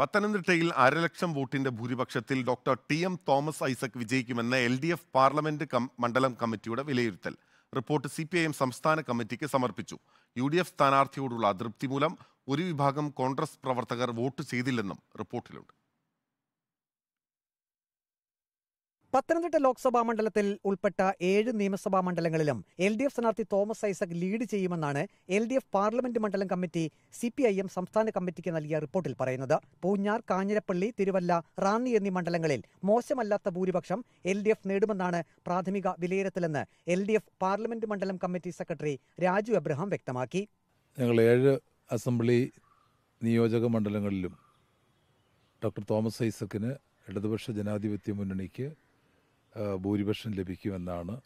പത്തനംതിട്ടയിൽ അരലക്ഷം വോട്ടിന്റെ ഭൂരിപക്ഷത്തിൽ doctor T M Thomas Isaac വിജയിക്കുമെന്ന് എൽ ഡി എഫ് പാർലമെന്റ് മണ്ഡലം കമ്മിറ്റിയുടെ വിലയിരുത്തൽ report C P I M സംസ്ഥാന കമ്മിറ്റിക്ക് സമർപ്പിച്ചു യു ഡി എഫ് സ്ഥാനാർത്ഥിയോടുള്ള അതൃപ്തി മൂലം ഒരു വിഭാഗം കോൺഗ്രസ് പ്രവർത്തകർ വോട്ട് ചെയ്തില്ലെന്നും റിപ്പോർട്ടിലുണ്ട് പത്തനംതിട്ട ലോക്സഭാ മണ്ഡലത്തിൽ ഉൾപ്പെട്ട ഏഴ് നിയമസഭാ മണ്ഡലങ്ങളിലും എൽ ഡി എഫ് സ്ഥാനാർത്ഥി തോമസ് ഐസക് ലീഡ് ചെയ്യുമെന്നാണ് എൽ ഡി എഫ് പാർലമെന്റ് മണ്ഡലം committee C P I M സംസ്ഥാന കമ്മിറ്റിക്ക് നൽകിയ റിപ്പോർട്ടിൽ പറയുന്നത് പൂഞ്ഞാർ കാഞ്ഞിരപ്പള്ളി തിരുവല്ല റാന്നി എന്നീ മണ്ഡലങ്ങളിൽ മോശമല്ലാത്ത ഭൂരിപക്ഷം എൽ ഡി എഫ് നേടുമെന്നാണ് പ്രാഥമിക വിലയിരുത്തലെന്ന് എൽ ഡി എഫ് പാർലമെന്റ് മണ്ഡലം കമ്മിറ്റി സെക്രട്ടറി രാജു അബ്രഹാം വ്യക്തമാക്കി ഞങ്ങൾ ഏഴ് അസംബ്ലി നിയോജക മണ്ഡലങ്ങളിലും ഡോക്ടർ തോമസ് ഐസക്കിന് ഇടതുപക്ഷ ജനാധിപത്യ മുന്നണിക്ക് ഭൂരിപക്ഷം ലഭിക്കുമെന്നാണ്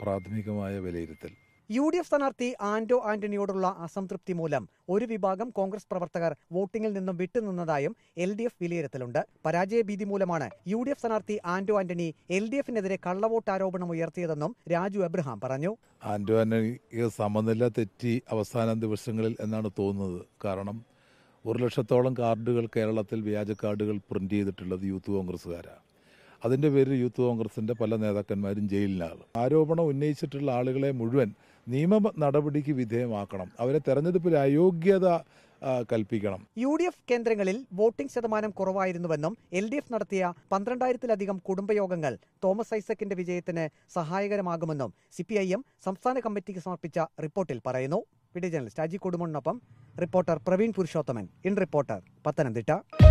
പ്രാഥമികമായ വിലയിരുത്തൽ യു ഡി എഫ് സ്ഥാനാർത്ഥി ആന്റോ ആന്റണിയോടുള്ള അസംതൃപ്തി മൂലം ഒരു വിഭാഗം കോൺഗ്രസ് പ്രവർത്തകർ വോട്ടിംഗിൽ നിന്നും വിട്ടുനിന്നതായും എൽ ഡി എഫ് വിലയിരുത്തലുണ്ട് പരാജയഭീതി മൂലമാണ് യു ഡി എഫ് സ്ഥാനാർത്ഥി ആന്റോ ആന്റണി എൽ ഡി എഫിനെതിരെ കള്ളവോട്ട് ആരോപണം ഉയർത്തിയതെന്നും രാജു എബ്രഹാം പറഞ്ഞു ആന്റോ ആന്റണി സമനില തെറ്റി അവസാന ദിവസങ്ങളിൽ എന്നാണ് തോന്നുന്നത് കാരണം ഒരു ലക്ഷത്തോളം കാർഡുകൾ കേരളത്തിൽ വ്യാജ കാർഡുകൾ പ്രിന്റ് ചെയ്തിട്ടുള്ളത് യൂത്ത് കോൺഗ്രസ്സുകാരാണ് അതിൻ്റെ പേരിൽ യൂത്ത് കോൺഗ്രസിൻ്റെ പല നേതാക്കന്മാരും ജയിലിലാണ് ആരോപണം ഉന്നയിച്ചിട്ടുള്ള ആളുകളെ മുഴുവൻ നിയമ നടപടിക്ക് വിധേയമാക്കണം അവരെ തെരഞ്ഞെടുപ്പിൽ അയോഗ്യത കൽപ്പിക്കണം യു ഡി എഫ് കേന്ദ്രങ്ങളിൽ വോട്ടിംഗ് ശതമാനം കുറവായിരുന്നുവെന്നും എൽ ഡി എഫ് നടത്തിയ പന്ത്രണ്ടായിരത്തിലധികം കുടുംബയോഗങ്ങൾ തോമസ് ഐസക്കിന്റെ വിജയത്തിന് സഹായകരമാകുമെന്നും സി പി ഐ എം സംസ്ഥാന കമ്മിറ്റിക്ക് സമർപ്പിച്ച റിപ്പോർട്ടിൽ പറയുന്നു വിഡിയോ ജേണലിസ്റ്റ് അജി കൊടുമണ്ണിനൊപ്പം reporter Praveen Purushothaman in reporter Pathanamthitta